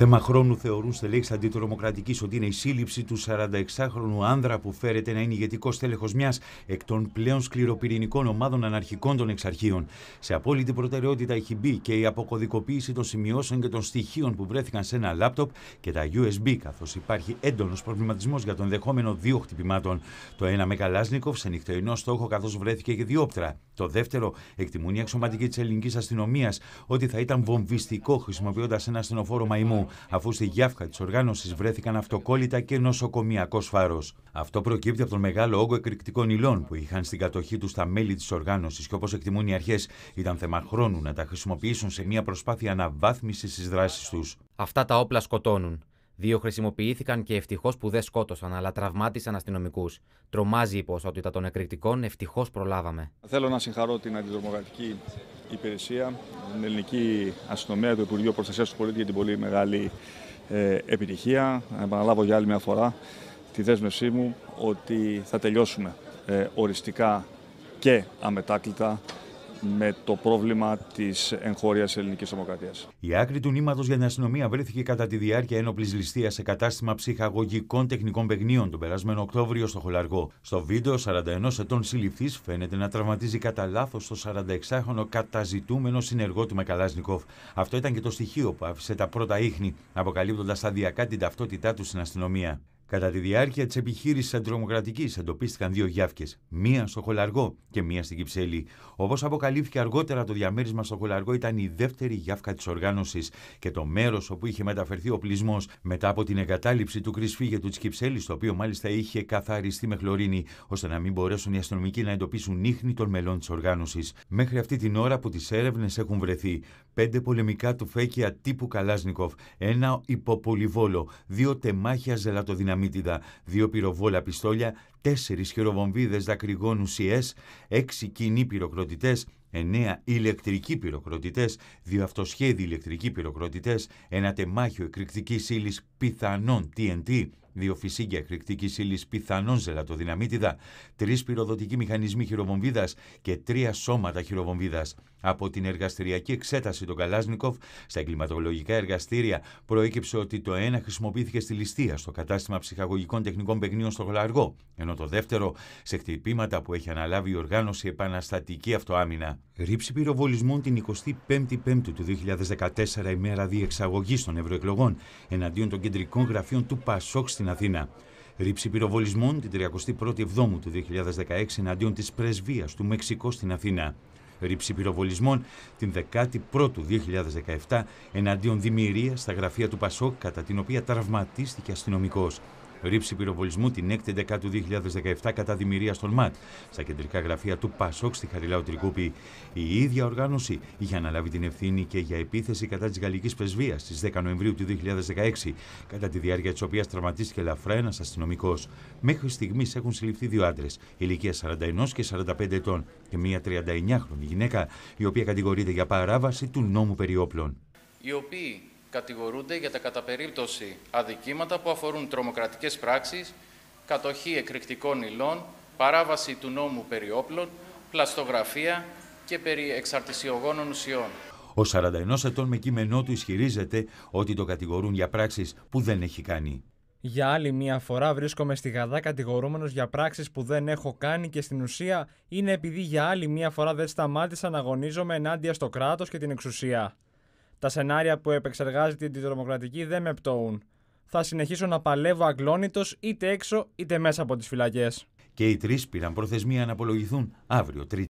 Θέμα χρόνου θεωρούν στελέχη αντιτρομοκρατικής ότι είναι η σύλληψη του 46χρονου άνδρα που φέρεται να είναι ηγετικό τέλεχο μιας εκ των πλέον σκληροπυρηνικών ομάδων αναρχικών των εξαρχείων. Σε απόλυτη προτεραιότητα έχει μπει και η αποκωδικοποίηση των σημειώσεων και των στοιχείων που βρέθηκαν σε ένα λάπτοπ και τα USB, καθώς υπάρχει έντονος προβληματισμός για τον δεχόμενο δύο χτυπημάτων. Το ένα με Καλάσνικοφ σε νυχτερινό στόχο, καθώς βρέθηκε και διόπτρα. Το δεύτερο εκτιμούν οι αξιωματικοί της ελληνικής αστυνομίας ότι θα ήταν βομβιστικό χρησιμοποιώντας ένα ασθενοφόρο μαϊμού αφού στη γιάφκα της οργάνωσης βρέθηκαν αυτοκόλλητα και νοσοκομιακός φάρος. Αυτό προκύπτει από τον μεγάλο όγκο εκρηκτικών υλών που είχαν στην κατοχή τους τα μέλη της οργάνωσης και όπως εκτιμούν οι αρχές, ήταν θέμα χρόνου να τα χρησιμοποιήσουν σε μια προσπάθεια αναβάθμισης της δράσης τους. Αυτά τα όπλα σκοτώνουν. Δύο χρησιμοποιήθηκαν και ευτυχώς που δεν σκότωσαν, αλλά τραυμάτισαν αστυνομικούς. Τρομάζει η ποσότητα των εκρηκτικών, ευτυχώς προλάβαμε. Θέλω να συγχαρώ την αντιτρομοκρατική υπηρεσία, την ελληνική αστυνομία, το Υπουργείο Προστασίας του Πολίτη για την πολύ μεγάλη ε, επιτυχία. Επαναλάβω για άλλη μια φορά τη δέσμευσή μου ότι θα τελειώσουμε ε, οριστικά και αμετάκλητα με το πρόβλημα της εγχώριας ελληνικής τρομοκρατίας. Η άκρη του νήματος για την αστυνομία βρέθηκε κατά τη διάρκεια ένοπλης ληστείας σε κατάστημα ψυχαγωγικών τεχνικών παιχνίων τον περασμένο Οκτώβριο στο Χολαργό. Στο βίντεο, 41 ετών συλληφθής φαίνεται να τραυματίζει κατά λάθος το 46χρονο καταζητούμενο συνεργό του Νικόφ. Αυτό ήταν και το στοιχείο που άφησε τα πρώτα ίχνη, αποκαλύπτοντας σταδιακά την ταυτότητά του στην αστυνομία. Κατά τη διάρκεια της επιχείρησης αντιτρομοκρατική εντοπίστηκαν δύο γιάφκες, μία στο Χολαργό και μία στην Κυψέλη. Όπως αποκαλύφθηκε αργότερα, το διαμέρισμα στο Χολαργό ήταν η δεύτερη γιάφκα της οργάνωσης και το μέρος όπου είχε μεταφερθεί ο πλεισμό μετά από την εγκατάλειψη του κρυσφύγετου της Κυψέλης, το οποίο μάλιστα είχε καθαριστεί με χλωρίνη, ώστε να μην μπορέσουν οι αστυνομικοί να εντοπίσουν ίχνη των μελών της οργάνωσης. Μέχρι αυτή την ώρα που τις έρευνες έχουν βρεθεί πέντε πολεμικά του φέκια τύπου Καλάσνικοφ, ένα υποπολιβόλο, δύο τεμάχια ζελατοδυναμικά δυναμίτιδα, δύο πυροβόλα πιστόλια, τέσσερις χειροβομβίδες δακρυγών ουσιές, έξι κοινοί πυροκρότητέ, εννέα ηλεκτρικοί πυροκροτητές, δύο αυτοσχέδιοι ηλεκτρικοί πυροκροτητές, ένα τεμάχιο εκρηκτικής ύλης πιθανών TNT, δύο φυσίγγια εκρηκτική ύλης πιθανών ζελατοδυναμίτιδα, τρεις πυροδοτικοί μηχανισμοί χειροβομβίδας και τρία σώματα χειροβομβίδας. Από την εργαστηριακή εξέταση των Καλάσνικοφ στα εγκληματολογικά εργαστήρια προέκυψε ότι το ένα χρησιμοποιήθηκε στη ληστεία στο κατάστημα ψυχαγωγικών τεχνικών παιχνίων στο Γολαργό, ενώ το δεύτερο σε χτυπήματα που έχει αναλάβει η οργάνωση Επαναστατική Αυτοάμυνα. Ρήψη πυροβολισμών την 25η Πέμπτη του 2014, ημέρα διεξαγωγής των ευρωεκλογών, εναντίον των κεντρικών γραφείων του Πασόκ στην στην Αθήνα. Ρήψη πυροβολισμών την 31η Εβδόμου του 2016 εναντίον της πρεσβείας του Μεξικό στην Αθήνα. Ρήψη πυροβολισμών την 11η 2017 εναντίον δημιουργίας στα γραφεία του Πασόκ κατά την οποία τραυματίστηκε αστυνομικός ρήψη πυροβολισμού την 6η 11 2017 κατά δημιουργία στον ΜΑΤ στα κεντρικά γραφεία του ΠΑΣΟΚ στη Χαριλάου Τρικούπη. Η ίδια οργάνωση είχε αναλάβει την ευθύνη και για επίθεση κατά της Γαλλικής Πρεσβείας στις 10 Νοεμβρίου του 2016, κατά τη διάρκεια της οποίας τραυματίστηκε ελαφρά ένας αστυνομικός. Μέχρι στιγμής έχουν συλληφθεί δύο άντρες, ηλικία 41 και 45 ετών, και μία 39χρονη γυναίκα, η οποία κατηγορείται για παράβαση του νόμου περί όπλων κατηγορούνται για τα κατά περίπτωση αδικήματα που αφορούν τρομοκρατικές πράξεις, κατοχή εκρηκτικών υλών, παράβαση του νόμου περί όπλων, πλαστογραφία και περί εξαρτησιογόνων ουσιών. Ο 41 ετών με κείμενό του ισχυρίζεται ότι το κατηγορούν για πράξεις που δεν έχει κάνει. Για άλλη μία φορά βρίσκομαι στη Γαδά κατηγορούμενος για πράξεις που δεν έχω κάνει και στην ουσία είναι επειδή για άλλη μία φορά δεν σταμάτησα να αγωνίζομαι ενάντια στο κράτος και την εξουσία. Τα σενάρια που επεξεργάζεται η αντιτρομοκρατική δεν με πτωούν. Θα συνεχίσω να παλεύω αγκλόνητο είτε έξω είτε μέσα από τις φυλακές. Και οι τρεις πήραν προθεσμία να απολογηθούν αύριο, Τρίτη.